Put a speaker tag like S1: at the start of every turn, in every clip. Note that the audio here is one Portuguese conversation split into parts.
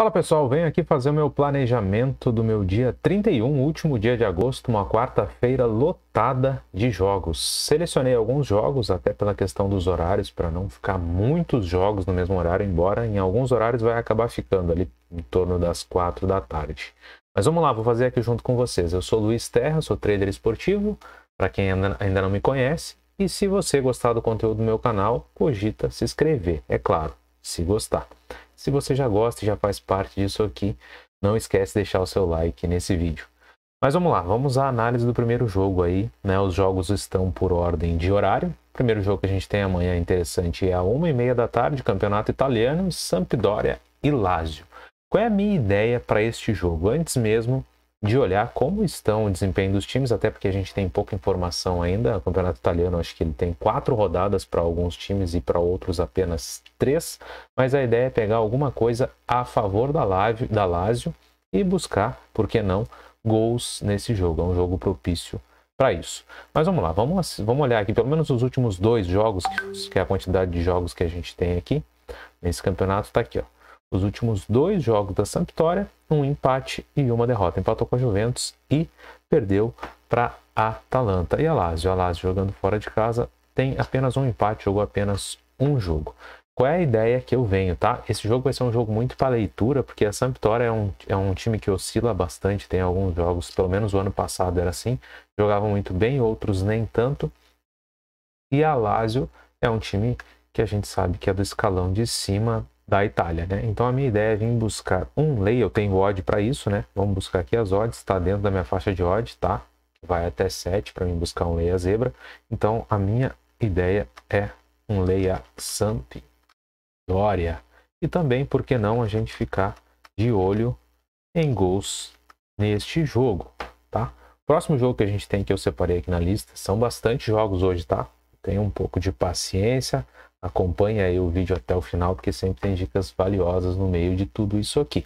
S1: Fala pessoal, venho aqui fazer o meu planejamento do meu dia 31, último dia de agosto, uma quarta-feira lotada de jogos. Selecionei alguns jogos, até pela questão dos horários, para não ficar muitos jogos no mesmo horário, embora em alguns horários vai acabar ficando ali em torno das quatro da tarde. Mas vamos lá, vou fazer aqui junto com vocês. Eu sou Luiz Terra, sou trader esportivo, para quem ainda não me conhece. E se você gostar do conteúdo do meu canal, cogita se inscrever, é claro, se gostar. Se você já gosta e já faz parte disso aqui, não esquece de deixar o seu like nesse vídeo. Mas vamos lá, vamos à análise do primeiro jogo aí, né? Os jogos estão por ordem de horário. O primeiro jogo que a gente tem amanhã interessante é a uma e meia da tarde, campeonato italiano, Sampdoria e Lazio. Qual é a minha ideia para este jogo? Antes mesmo de olhar como estão o desempenho dos times, até porque a gente tem pouca informação ainda. O campeonato italiano, acho que ele tem quatro rodadas para alguns times e para outros apenas três. Mas a ideia é pegar alguma coisa a favor da, da Lazio e buscar, por que não, gols nesse jogo. É um jogo propício para isso. Mas vamos lá, vamos, vamos olhar aqui pelo menos os últimos dois jogos, que é a quantidade de jogos que a gente tem aqui. Nesse campeonato está aqui, ó. Os últimos dois jogos da Sampdoria um empate e uma derrota. Empatou com a Juventus e perdeu para Atalanta. E a Lazio? A Lazio jogando fora de casa tem apenas um empate, jogou apenas um jogo. Qual é a ideia que eu venho, tá? Esse jogo vai ser um jogo muito para leitura, porque a Sampdoria é um, é um time que oscila bastante, tem alguns jogos, pelo menos o ano passado era assim, jogavam muito bem, outros nem tanto. E a Lazio é um time que a gente sabe que é do escalão de cima, da Itália, né? Então a minha ideia é vir buscar um lay, eu tenho odd para isso, né? Vamos buscar aqui as odds, está dentro da minha faixa de odd, tá? Vai até 7 para mim buscar um lay a zebra. Então a minha ideia é um lay a Sampdoria. E também, por que não a gente ficar de olho em gols neste jogo, tá? Próximo jogo que a gente tem que eu separei aqui na lista, são bastante jogos hoje, tá? Tenha um pouco de paciência, Acompanhe aí o vídeo até o final, porque sempre tem dicas valiosas no meio de tudo isso aqui.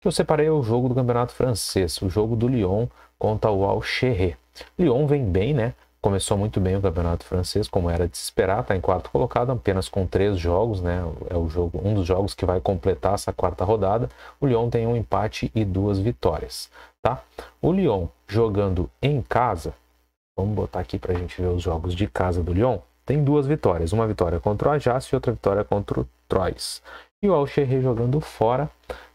S1: Que eu separei o jogo do Campeonato Francês, o jogo do Lyon contra o Alcherre. Lyon vem bem, né? Começou muito bem o Campeonato Francês, como era de se esperar, está em quarto colocado, apenas com três jogos, né? É o jogo, um dos jogos que vai completar essa quarta rodada. O Lyon tem um empate e duas vitórias, tá? O Lyon jogando em casa, vamos botar aqui para a gente ver os jogos de casa do Lyon tem duas vitórias, uma vitória contra o Ajax e outra vitória contra o Troyes. E o Alcherre jogando fora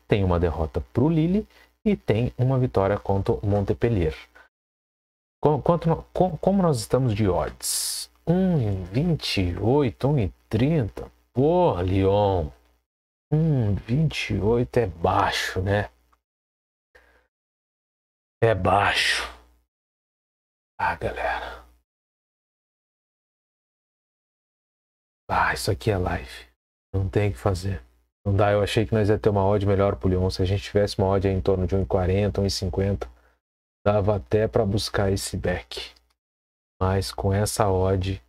S1: tem uma derrota para o Lille e tem uma vitória contra o Montpellier. Como, como, nós estamos de odds? 1,28, 1,30. Por Lyon. 1,28 é baixo, né? É baixo. Ah, galera. Ah, isso aqui é live. Não tem o que fazer. Não dá, eu achei que nós ia ter uma odd melhor pro Lyon. Se a gente tivesse uma odd em torno de 1,40, 1,50, dava até para buscar esse back. Mas com essa odd,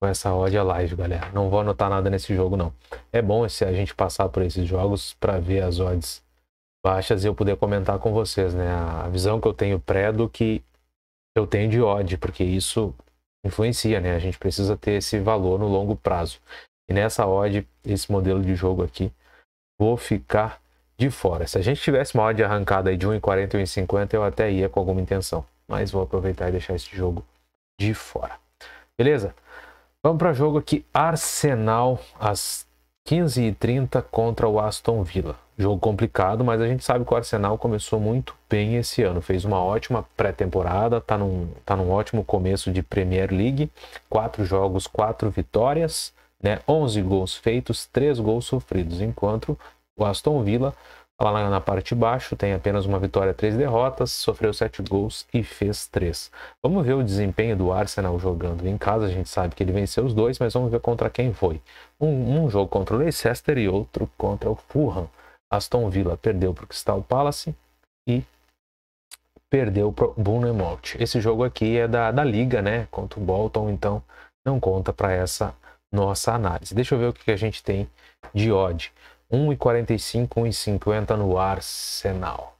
S1: com essa odd é live, galera. Não vou anotar nada nesse jogo, não. É bom se a gente passar por esses jogos para ver as odds baixas e eu poder comentar com vocês, né? A visão que eu tenho pré é do que eu tenho de odd, porque isso influencia, né? A gente precisa ter esse valor no longo prazo. E nessa odd, esse modelo de jogo aqui, vou ficar de fora. Se a gente tivesse uma odd arrancada aí de 1,40 1,50, eu até ia com alguma intenção. Mas vou aproveitar e deixar esse jogo de fora. Beleza? Vamos para o jogo aqui, Arsenal, às 15 e 30 contra o Aston Villa. Jogo complicado, mas a gente sabe que o Arsenal começou muito bem esse ano. Fez uma ótima pré-temporada, está num, tá num ótimo começo de Premier League. Quatro jogos, quatro vitórias, né? 11 gols feitos, três gols sofridos. Enquanto o Aston Villa Tá lá na parte de baixo, tem apenas uma vitória, três derrotas, sofreu sete gols e fez três. Vamos ver o desempenho do Arsenal jogando em casa, a gente sabe que ele venceu os dois, mas vamos ver contra quem foi. Um, um jogo contra o Leicester e outro contra o Fulham. Aston Villa perdeu para o Crystal Palace e perdeu para o Bournemouth. Esse jogo aqui é da, da Liga, né, contra o Bolton, então não conta para essa nossa análise. Deixa eu ver o que a gente tem de odd. 1,45, 1,50 no Arsenal.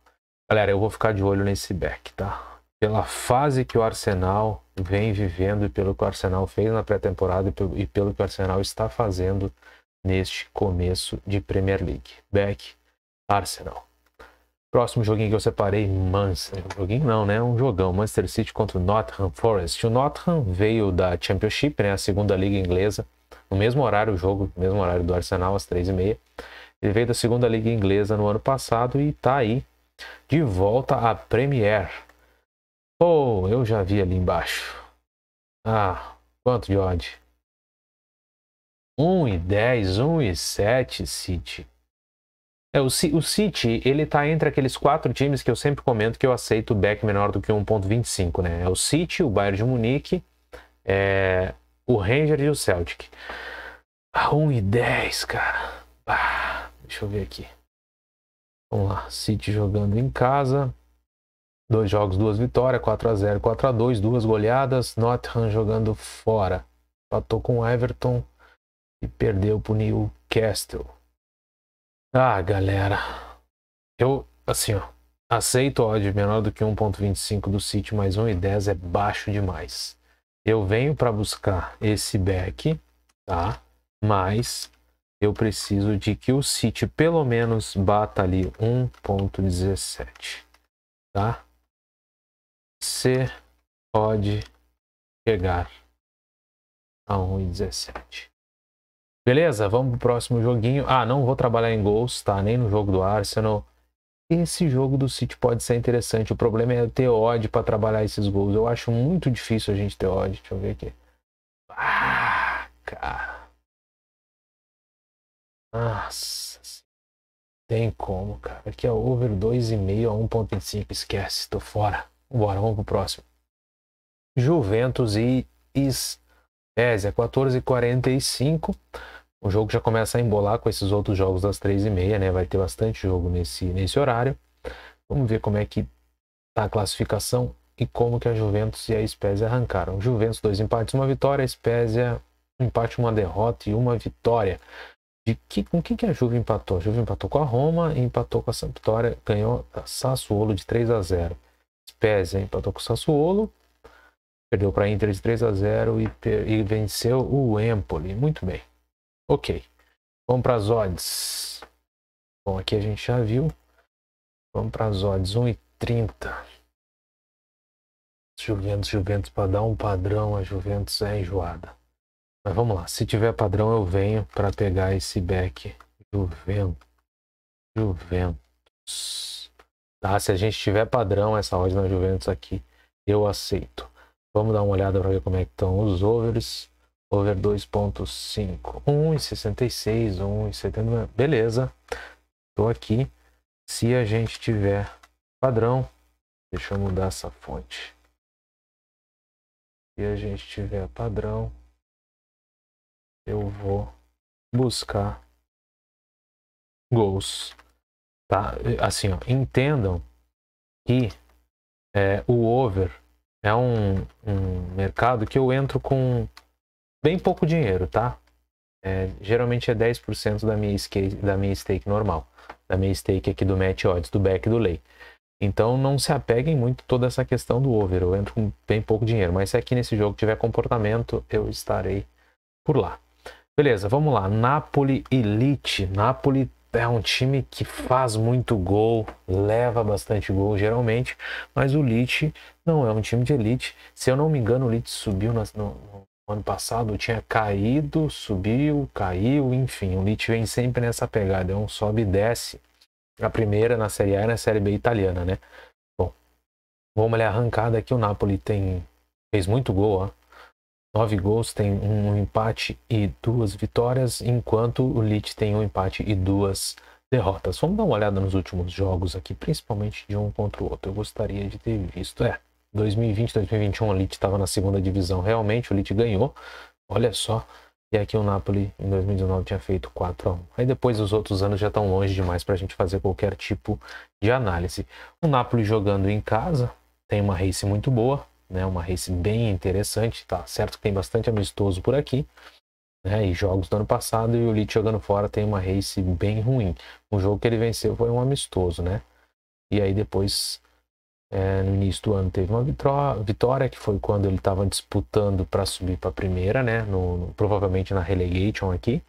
S1: Galera, eu vou ficar de olho nesse back, tá? Pela fase que o Arsenal vem vivendo e pelo que o Arsenal fez na pré-temporada e pelo que o Arsenal está fazendo neste começo de Premier League. Back, Arsenal. Próximo joguinho que eu separei, Manchester. Joguinho não, né? Um jogão. Manchester City contra o Nottingham Forest. O Nottingham veio da Championship, né? A segunda liga inglesa no mesmo horário o jogo, no mesmo horário do Arsenal, às três e meia Ele veio da segunda liga inglesa no ano passado e está aí de volta à Premier. Oh, eu já vi ali embaixo. Ah, quanto de odd? 1 e 10, 1 e 7 City. É, o, C o City, ele tá entre aqueles quatro times que eu sempre comento que eu aceito o back menor do que 1.25, né? É o City, o Bayern de Munique, é, o Rangers e o Celtic. A 1 e 10, cara. Ah, deixa eu ver aqui. Vamos lá. City jogando em casa. Dois jogos, duas vitórias. 4x0, 4x2, duas goleadas. Nottingham jogando fora. Empatou com o Everton e perdeu pro Newcastle. Ah, galera. Eu, assim, ó. Aceito odd menor do que 1.25 do City, mas 1,10 é baixo demais eu venho para buscar esse back, tá? Mas eu preciso de que o City pelo menos bata ali 1.17, tá? Você pode chegar a 1.17. Beleza? Vamos pro próximo joguinho. Ah, não vou trabalhar em gols, tá? Nem no jogo do Arsenal esse jogo do City pode ser interessante. O problema é ter ódio para trabalhar esses gols. Eu acho muito difícil a gente ter ódio. Deixa eu ver aqui. Ah, cara. Nossa. Tem como, cara. Aqui é over 2,5 a 1,5. Esquece, tô fora. Bora, vamos pro próximo. Juventus e Is. 14,45. O jogo já começa a embolar com esses outros jogos das três e meia, né? Vai ter bastante jogo nesse, nesse horário. Vamos ver como é que tá a classificação e como que a Juventus e a Spezia arrancaram. Juventus, dois empates, uma vitória. Spezia, um empate, uma derrota e uma vitória. De que, com quem que a Juve empatou? A Juve empatou com a Roma e empatou com a Sampdoria. Ganhou a Sassuolo de 3 a 0 Spezia empatou com o Sassuolo. Perdeu para a Inter de 3 a 0 e, e venceu o Empoli. Muito bem. Ok. Vamos para as odds. Bom, aqui a gente já viu. Vamos para as odds. 1,30. Juventus, Juventus, para dar um padrão, a Juventus é enjoada. Mas vamos lá. Se tiver padrão, eu venho para pegar esse back. Juventus. Juventus. Tá? Se a gente tiver padrão, essa odds na Juventus aqui, eu aceito. Vamos dar uma olhada para ver como é que estão os overs. Over 2.5, 1,66, 1,79, beleza. Estou aqui. Se a gente tiver padrão, deixa eu mudar essa fonte. Se a gente tiver padrão, eu vou buscar gols. Tá? Assim, ó, entendam que é, o over é um, um mercado que eu entro com bem pouco dinheiro, tá? É, geralmente é 10% da minha, stake, da minha stake normal, da minha stake aqui do match odds, do back do lay. Então não se apeguem muito toda essa questão do over, eu entro com bem pouco dinheiro, mas se aqui nesse jogo tiver comportamento, eu estarei por lá. Beleza, vamos lá, Napoli Elite, Napoli é um time que faz muito gol, leva bastante gol geralmente, mas o Elite não é um time de elite. Se eu não me engano, o Elite subiu nas no, ano passado tinha caído, subiu, caiu, enfim. O Leach vem sempre nessa pegada, é um sobe e desce. A primeira na Série A e na Série B italiana, né? Bom, vamos olhar a arrancada aqui. O Napoli tem fez muito gol, ó. Nove gols, tem um empate e duas vitórias, enquanto o Leach tem um empate e duas derrotas. Vamos dar uma olhada nos últimos jogos aqui, principalmente de um contra o outro. Eu gostaria de ter visto, é. 2020, 2021, o Leeds estava na segunda divisão. Realmente, o Leeds ganhou. Olha só. E aqui o Napoli, em 2019, tinha feito 4 x 1 Aí depois os outros anos já estão longe demais para a gente fazer qualquer tipo de análise. O Napoli jogando em casa tem uma race muito boa, né? uma race bem interessante. Tá certo que tem bastante amistoso por aqui. Né, e jogos do ano passado e o Leeds jogando fora tem uma race bem ruim. O jogo que ele venceu foi um amistoso, né? E aí depois é, no início do ano teve uma vitória, que foi quando ele estava disputando para subir para a primeira, né? No, no, provavelmente na relegation aqui,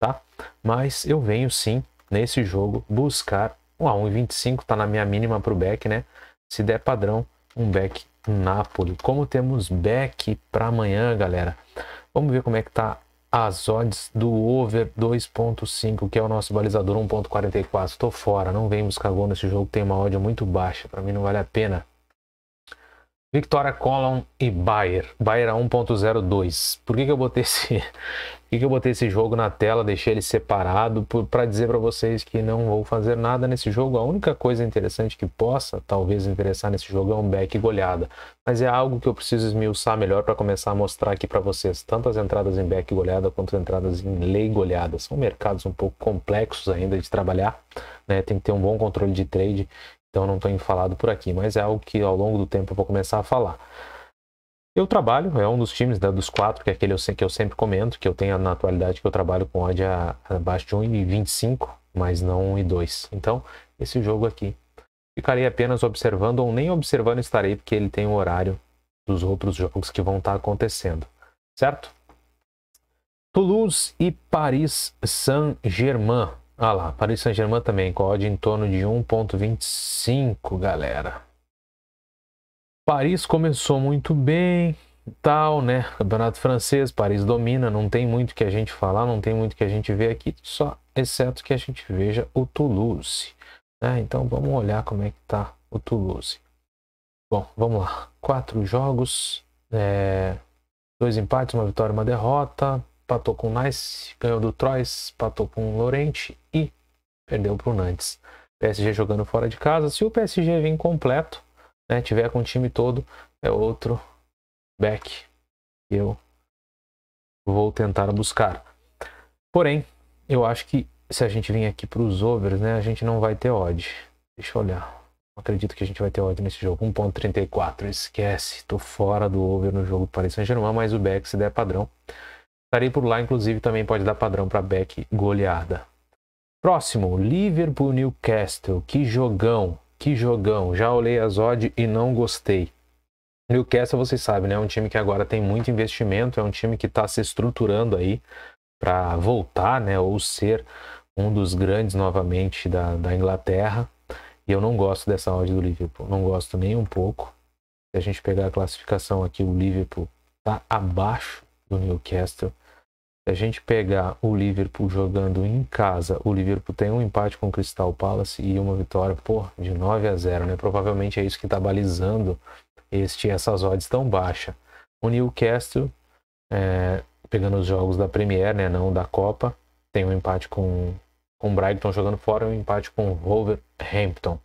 S1: tá? Mas eu venho sim, nesse jogo, buscar um a 1,25, tá na minha mínima para o back, né? Se der padrão, um back Napoli. Como temos back para amanhã, galera? Vamos ver como é que tá as odds do over 2.5, que é o nosso balizador 1.44. Tô fora, não vem buscar gol nesse jogo, tem uma odd muito baixa, para mim não vale a pena. Victoria Column e Bayer. Bayer a 1.02. Por que, que eu botei esse, por que, que eu botei esse jogo na tela, deixei ele separado para dizer para vocês que não vou fazer nada nesse jogo. A única coisa interessante que possa talvez interessar nesse jogo é um back goleada, mas é algo que eu preciso esmiuçar melhor para começar a mostrar aqui para vocês, tanto as entradas em back goleada quanto as entradas em lei goleada. São mercados um pouco complexos ainda de trabalhar, né? Tem que ter um bom controle de trade então não tenho falado por aqui, mas é algo que ao longo do tempo eu vou começar a falar. Eu trabalho, é um dos times né, dos quatro, que é aquele que eu sempre comento, que eu tenho na atualidade, que eu trabalho com odd abaixo de 1,25, mas não 1,2. Então, esse jogo aqui, ficarei apenas observando ou nem observando estarei, porque ele tem o horário dos outros jogos que vão estar acontecendo, certo? Toulouse e Paris Saint-Germain. Ah lá, Paris Saint-Germain também, com odd em torno de 1.25, galera. Paris começou muito bem, tal, né? Campeonato francês, Paris domina, não tem muito que a gente falar, não tem muito que a gente ver aqui, só exceto que a gente veja o Toulouse. Né? Então vamos olhar como é que tá o Toulouse. Bom, vamos lá. Quatro jogos, é... dois empates, uma vitória, uma derrota empatou com o Nice, ganhou do Troyes, empatou com o Lorente e perdeu para o Nantes. PSG jogando fora de casa. Se o PSG vir completo, né, tiver com o time todo, é outro back que eu vou tentar buscar. Porém, eu acho que se a gente vir aqui para os overs, né, a gente não vai ter odd. Deixa eu olhar. acredito que a gente vai ter odd nesse jogo. 1.34, esquece. Tô fora do over no jogo do Paris Saint-Germain, mas o back se der padrão. Estarei por lá, inclusive também pode dar padrão para Beck goleada. Próximo, Liverpool Newcastle. Que jogão, que jogão. Já olhei as odds e não gostei. Newcastle, vocês sabem, né? É um time que agora tem muito investimento, é um time que está se estruturando aí para voltar, né? Ou ser um dos grandes novamente da, da Inglaterra. E eu não gosto dessa odd do Liverpool, não gosto nem um pouco. Se a gente pegar a classificação aqui, o Liverpool está abaixo do Newcastle. Se a gente pegar o Liverpool jogando em casa, o Liverpool tem um empate com o Crystal Palace e uma vitória pô, de 9 a 0, né? Provavelmente é isso que está balizando este essas odds tão baixa. O Newcastle é, pegando os jogos da Premier, né, não da Copa, tem um empate com com Brighton jogando fora e um empate com o Wolverhampton.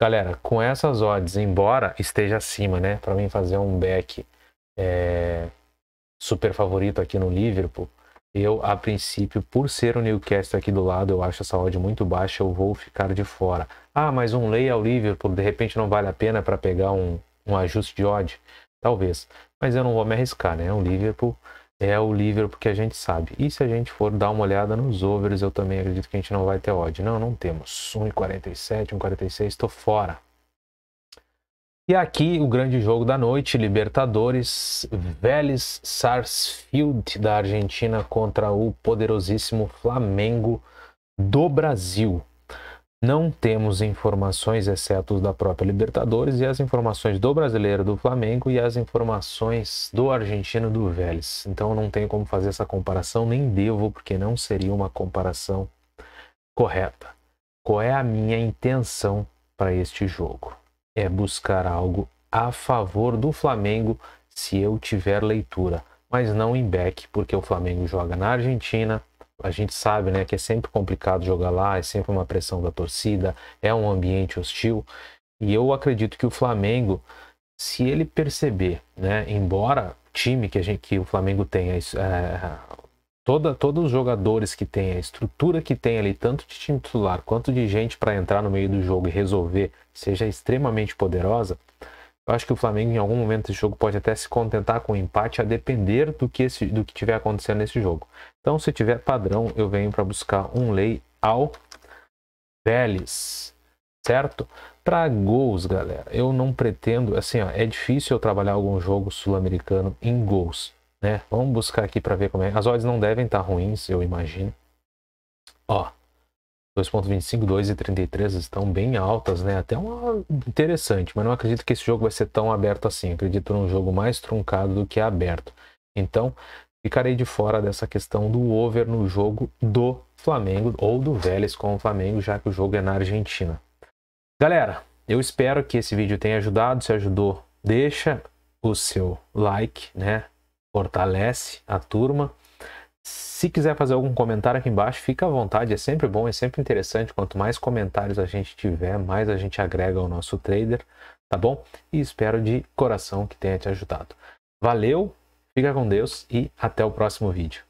S1: Galera, com essas odds, embora esteja acima, né, para mim fazer um back é, super favorito aqui no Liverpool. Eu, a princípio, por ser o Newcastle aqui do lado, eu acho essa odd muito baixa, eu vou ficar de fora. Ah, mas um lay ao Liverpool, de repente não vale a pena para pegar um, um ajuste de odd? Talvez. Mas eu não vou me arriscar, né? O Liverpool é o Liverpool que a gente sabe. E se a gente for dar uma olhada nos overs, eu também acredito que a gente não vai ter odd. Não, não temos. 1,47, 1,46, estou fora. E aqui o grande jogo da noite, Libertadores, Vélez Sarsfield da Argentina contra o poderosíssimo Flamengo do Brasil. Não temos informações, exceto da própria Libertadores, e as informações do brasileiro do Flamengo e as informações do argentino do Vélez. Então não tenho como fazer essa comparação, nem devo, porque não seria uma comparação correta. Qual é a minha intenção para este jogo? é buscar algo a favor do Flamengo se eu tiver leitura, mas não em back, porque o Flamengo joga na Argentina. A gente sabe né, que é sempre complicado jogar lá, é sempre uma pressão da torcida, é um ambiente hostil. E eu acredito que o Flamengo, se ele perceber, né, embora time que, a gente, que o Flamengo tenha é, toda, todos os jogadores que tem, a estrutura que tem ali, tanto de time titular quanto de gente para entrar no meio do jogo e resolver, seja extremamente poderosa, eu acho que o Flamengo em algum momento desse jogo pode até se contentar com um empate a depender do que, esse, do que tiver acontecendo nesse jogo. Então, se tiver padrão, eu venho para buscar um lei ao Vélez, certo? Para gols, galera, eu não pretendo, assim, ó, é difícil eu trabalhar algum jogo sul-americano em gols. Né? Vamos buscar aqui para ver como é. As odds não devem estar tá ruins, eu imagino. Ó, 2.25, 2 e 33 estão bem altas, né? Até uma interessante, mas não acredito que esse jogo vai ser tão aberto assim. Acredito num jogo mais truncado do que aberto. Então, ficarei de fora dessa questão do over no jogo do Flamengo ou do Vélez com o Flamengo, já que o jogo é na Argentina. Galera, eu espero que esse vídeo tenha ajudado. Se ajudou, deixa o seu like, né? fortalece a turma. Se quiser fazer algum comentário aqui embaixo, fica à vontade, é sempre bom, é sempre interessante. Quanto mais comentários a gente tiver, mais a gente agrega ao nosso trader, tá bom? E espero de coração que tenha te ajudado. Valeu, fica com Deus e até o próximo vídeo.